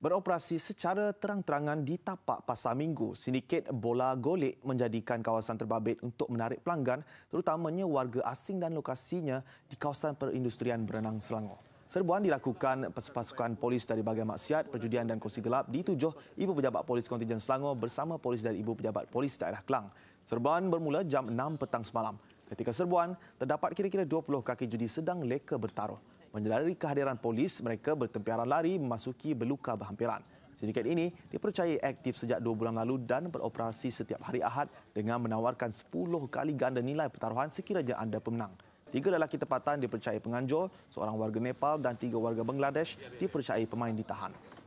beroperasi secara terang-terangan di tapak pasar minggu. Sindiket bola golek menjadikan kawasan terbabit untuk menarik pelanggan, terutamanya warga asing dan lokasinya di kawasan perindustrian berenang Selangor. Serbuan dilakukan pasukan polis dari bagian maksiat, perjudian dan kursi gelap di tujuh Ibu Pejabat Polis Kontijen Selangor bersama polis dari Ibu Pejabat Polis daerah Kelang. Serbuan bermula jam 6 petang semalam. Ketika serbuan, terdapat kira-kira 20 kaki judi sedang leka bertaruh. Menjelari kehadiran polis, mereka bertempiaran lari memasuki berluka berhampiran. Sindikat ini dipercayai aktif sejak dua bulan lalu dan beroperasi setiap hari Ahad dengan menawarkan 10 kali ganda nilai pertaruhan sekiranya anda pemenang. Tiga lelaki tempatan dipercayai penganjur, seorang warga Nepal dan tiga warga Bangladesh dipercayai pemain ditahan.